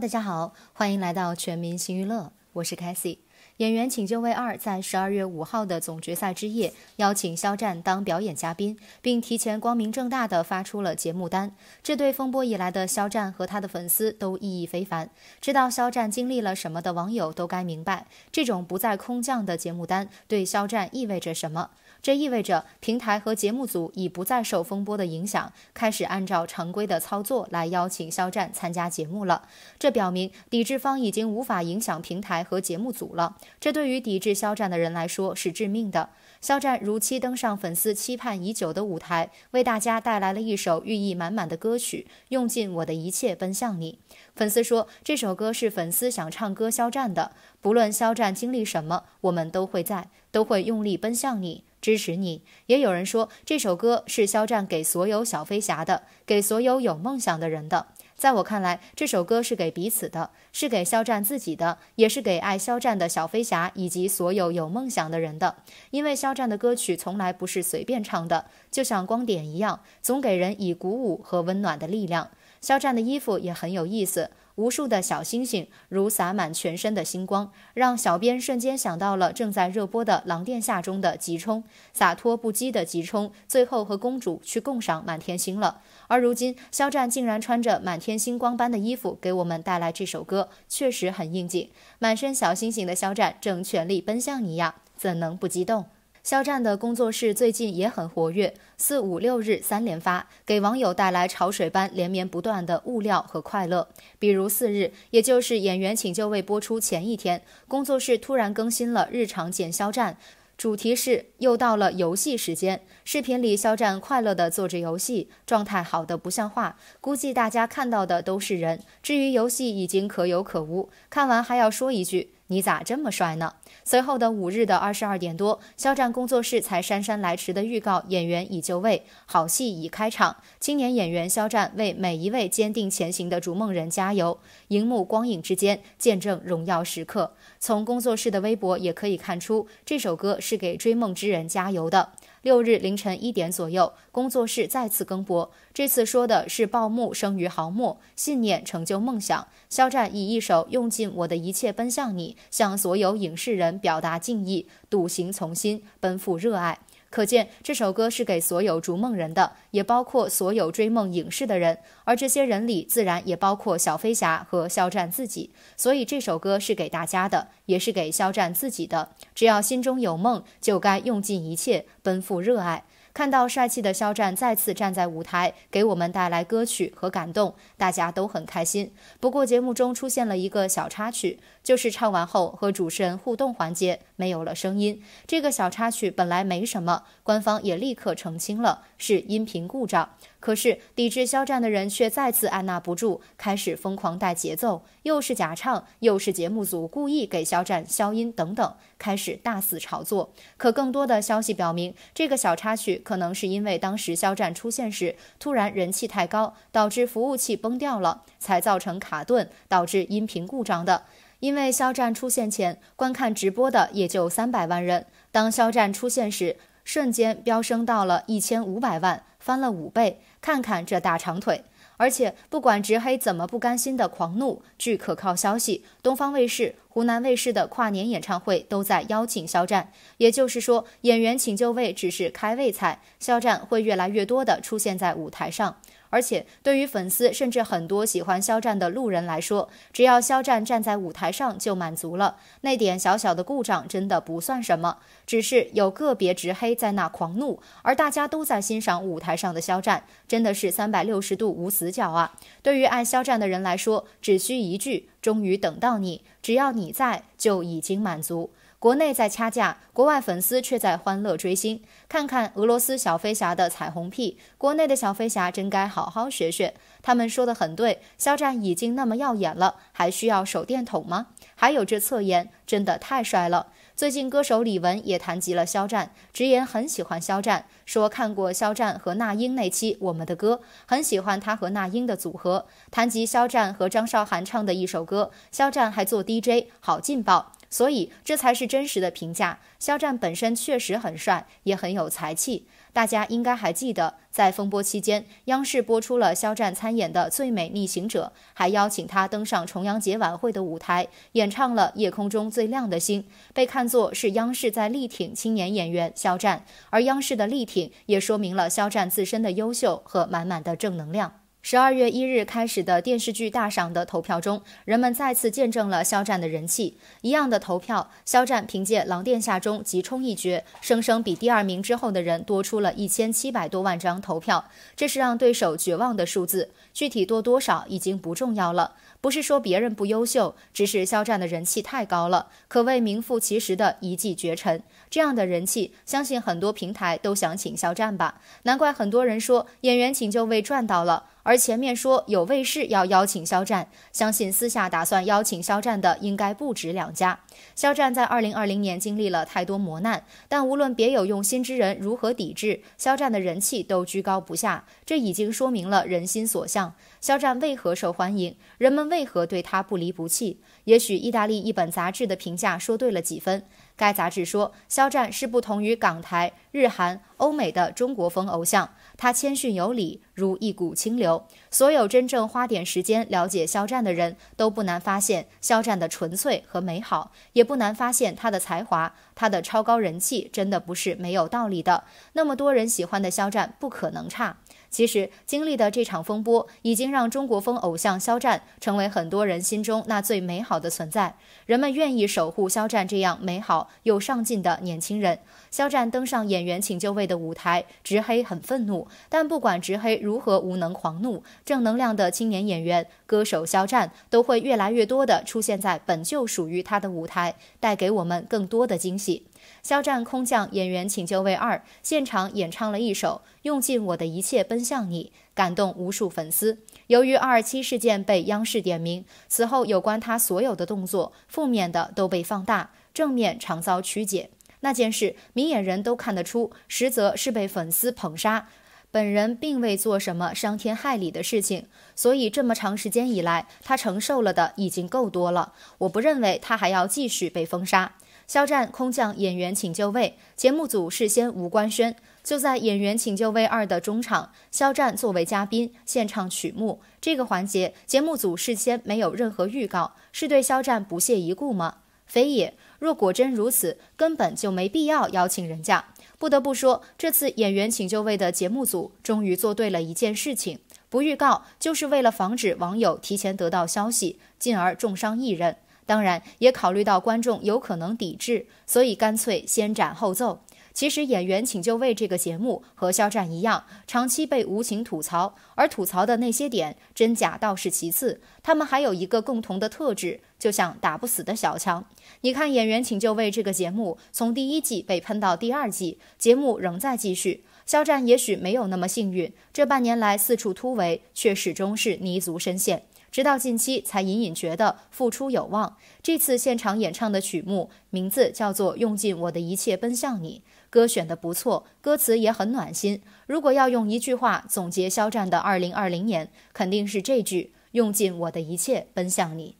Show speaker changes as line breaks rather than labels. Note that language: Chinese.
大家好，欢迎来到全民新娱乐，我是凯西。演员请就位二在十二月五号的总决赛之夜，邀请肖战当表演嘉宾，并提前光明正大的发出了节目单。这对风波以来的肖战和他的粉丝都意义非凡。知道肖战经历了什么的网友都该明白，这种不再空降的节目单对肖战意味着什么。这意味着平台和节目组已不再受风波的影响，开始按照常规的操作来邀请肖战参加节目了。这表明抵制方已经无法影响平台和节目组了。这对于抵制肖战的人来说是致命的。肖战如期登上粉丝期盼已久的舞台，为大家带来了一首寓意满满的歌曲《用尽我的一切奔向你》。粉丝说，这首歌是粉丝想唱歌肖战的。不论肖战经历什么，我们都会在，都会用力奔向你。支持你。也有人说这首歌是肖战给所有小飞侠的，给所有有梦想的人的。在我看来，这首歌是给彼此的，是给肖战自己的，也是给爱肖战的小飞侠以及所有有梦想的人的。因为肖战的歌曲从来不是随便唱的，就像光点一样，总给人以鼓舞和温暖的力量。肖战的衣服也很有意思。无数的小星星如洒满全身的星光，让小编瞬间想到了正在热播的《狼殿下》中的吉冲，洒脱不羁的吉冲，最后和公主去共赏满天星了。而如今，肖战竟然穿着满天星光般的衣服给我们带来这首歌，确实很应景。满身小星星的肖战正全力奔向你呀，怎能不激动？肖战的工作室最近也很活跃，四五六日三连发，给网友带来潮水般连绵不断的物料和快乐。比如四日，也就是《演员请就位》播出前一天，工作室突然更新了日常见肖战，主题是“又到了游戏时间”。视频里，肖战快乐地做着游戏，状态好的不像话，估计大家看到的都是人。至于游戏，已经可有可无。看完还要说一句。你咋这么帅呢？随后的五日的二十二点多，肖战工作室才姗姗来迟的预告，演员已就位，好戏已开场。青年演员肖战为每一位坚定前行的逐梦人加油。荧幕光影之间，见证荣耀时刻。从工作室的微博也可以看出，这首歌是给追梦之人加油的。六日凌晨一点左右，工作室再次更博，这次说的是“报幕生于毫末，信念成就梦想”。肖战以一首《用尽我的一切奔向你》，向所有影视人表达敬意，笃行从心，奔赴热爱。可见这首歌是给所有逐梦人的，也包括所有追梦影视的人，而这些人里自然也包括小飞侠和肖战自己。所以这首歌是给大家的，也是给肖战自己的。只要心中有梦，就该用尽一切奔赴热爱。看到帅气的肖战再次站在舞台，给我们带来歌曲和感动，大家都很开心。不过节目中出现了一个小插曲，就是唱完后和主持人互动环节没有了声音。这个小插曲本来没什么，官方也立刻澄清了是音频故障。可是抵制肖战的人却再次按捺不住，开始疯狂带节奏，又是假唱，又是节目组故意给肖战消音等等，开始大肆炒作。可更多的消息表明，这个小插曲。可能是因为当时肖战出现时，突然人气太高，导致服务器崩掉了，才造成卡顿，导致音频故障的。因为肖战出现前，观看直播的也就三百万人，当肖战出现时，瞬间飙升到了一千五百万，翻了五倍。看看这大长腿，而且不管直黑怎么不甘心的狂怒，据可靠消息，东方卫视。湖南卫视的跨年演唱会都在邀请肖战，也就是说，演员请就位只是开胃菜，肖战会越来越多的出现在舞台上。而且，对于粉丝，甚至很多喜欢肖战的路人来说，只要肖战站在舞台上就满足了。那点小小的故障真的不算什么，只是有个别直黑在那狂怒，而大家都在欣赏舞台上的肖战，真的是三百六十度无死角啊！对于爱肖战的人来说，只需一句。终于等到你，只要你在，就已经满足。国内在掐架，国外粉丝却在欢乐追星。看看俄罗斯小飞侠的彩虹屁，国内的小飞侠真该好好学学。他们说的很对，肖战已经那么耀眼了，还需要手电筒吗？还有这侧颜，真的太帅了。最近，歌手李玟也谈及了肖战，直言很喜欢肖战，说看过肖战和那英那期《我们的歌》，很喜欢他和那英的组合。谈及肖战和张韶涵唱的一首歌，肖战还做 DJ，好劲爆。所以，这才是真实的评价。肖战本身确实很帅，也很有才气。大家应该还记得，在风波期间，央视播出了肖战参演的《最美逆行者》，还邀请他登上重阳节晚会的舞台，演唱了《夜空中最亮的星》，被看作是央视在力挺青年演员肖战。而央视的力挺，也说明了肖战自身的优秀和满满的正能量。十二月一日开始的电视剧大赏的投票中，人们再次见证了肖战的人气。一样的投票，肖战凭借《狼殿下》中急冲一绝，生生比第二名之后的人多出了一千七百多万张投票，这是让对手绝望的数字。具体多多少已经不重要了。不是说别人不优秀，只是肖战的人气太高了，可谓名副其实的一骑绝尘。这样的人气，相信很多平台都想请肖战吧？难怪很多人说演员请就位赚到了，而前面说有卫视要邀请肖战，相信私下打算邀请肖战的应该不止两家。肖战在二零二零年经历了太多磨难，但无论别有用心之人如何抵制，肖战的人气都居高不下。这已经说明了人心所向。肖战为何受欢迎？人们为何对他不离不弃？也许意大利一本杂志的评价说对了几分。该杂志说，肖战是不同于港台。日韩欧美的中国风偶像，他谦逊有礼，如一股清流。所有真正花点时间了解肖战的人都不难发现肖战的纯粹和美好，也不难发现他的才华。他的超高人气真的不是没有道理的。那么多人喜欢的肖战不可能差。其实经历的这场风波，已经让中国风偶像肖战成为很多人心中那最美好的存在。人们愿意守护肖战这样美好又上进的年轻人。肖战登上演。演员请就位的舞台，直黑很愤怒，但不管直黑如何无能狂怒，正能量的青年演员歌手肖战都会越来越多的出现在本就属于他的舞台，带给我们更多的惊喜。肖战空降《演员请就位二》，现场演唱了一首《用尽我的一切奔向你》，感动无数粉丝。由于二二七事件被央视点名，此后有关他所有的动作，负面的都被放大，正面常遭曲解。那件事，明眼人都看得出，实则是被粉丝捧杀。本人并未做什么伤天害理的事情，所以这么长时间以来，他承受了的已经够多了。我不认为他还要继续被封杀。肖战空降演员请就位，节目组事先无官宣。就在《演员请就位二》的中场，肖战作为嘉宾献唱曲目这个环节，节目组事先没有任何预告，是对肖战不屑一顾吗？非也，若果真如此，根本就没必要邀请人家。不得不说，这次《演员请就位》的节目组终于做对了一件事情：不预告，就是为了防止网友提前得到消息，进而重伤艺人。当然，也考虑到观众有可能抵制，所以干脆先斩后奏。其实，《演员请就位》这个节目和肖战一样，长期被无情吐槽，而吐槽的那些点真假倒是其次。他们还有一个共同的特质，就像打不死的小强。你看，《演员请就位》这个节目从第一季被喷到第二季，节目仍在继续。肖战也许没有那么幸运，这半年来四处突围，却始终是泥足深陷，直到近期才隐隐觉得复出有望。这次现场演唱的曲目名字叫做《用尽我的一切奔向你》。歌选的不错，歌词也很暖心。如果要用一句话总结肖战的二零二零年，肯定是这句：用尽我的一切奔向你。